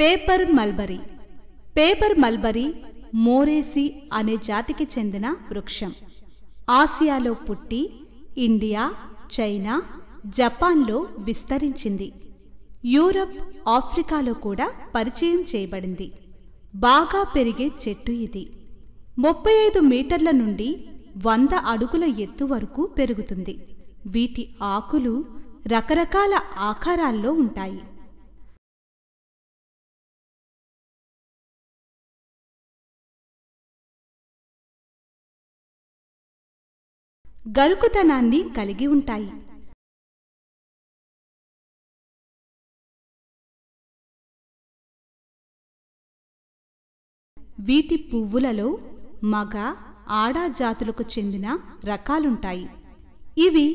paper mulberry paper mulberry Moraceae అనే జాతికి చెందిన వృక్షం ఆసియాలో పుట్టి ఇండియా చైనా జపాన్లో విస్తరించింది యూరప్ ఆఫ్రికాలో కూడా పరిచయం చేయబడింది బాగా పెరిగే చెట్టు ఇది ముప్పై ఐదు మీటర్ల నుండి వంద అడుగుల ఎత్తు వరకు పెరుగుతుంది వీటి ఆకులు రకరకాల ఆకారాల్లో ఉంటాయి గరుకుతనాన్ని కలిగి ఉంటాయి వీటి పువ్వులలో మగ ఆడ జాతులకు చెందిన రకాలుంటాయి ఇవి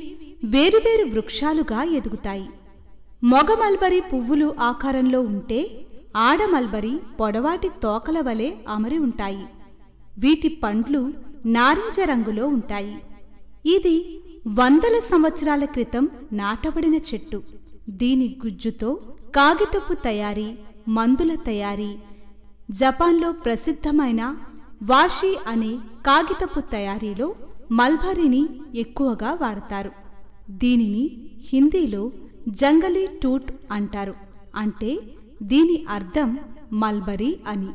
వేరువేరు వృక్షాలుగా ఎదుగుతాయి మొగ మల్బరీ పువ్వులు ఆకారంలో ఉంటే ఆడ మల్బరీ పొడవాటి తోకల వలె అమరి ఉంటాయి వీటి పండ్లు నారింజ రంగులో ఉంటాయి ఇది వందల సంవత్సరాల క్రితం నాటబడిన చెట్టు దీని గుజ్జుతో కాగితపు తయారీ మందుల తయారీ జపాన్లో ప్రసిద్ధమైన వాషి అనే కాగితపు తయారీలో మల్బరీని ఎక్కువగా వాడతారు దీనిని హిందీలో జంగలీ టూట్ అంటారు అంటే దీని అర్థం మల్బరీ అని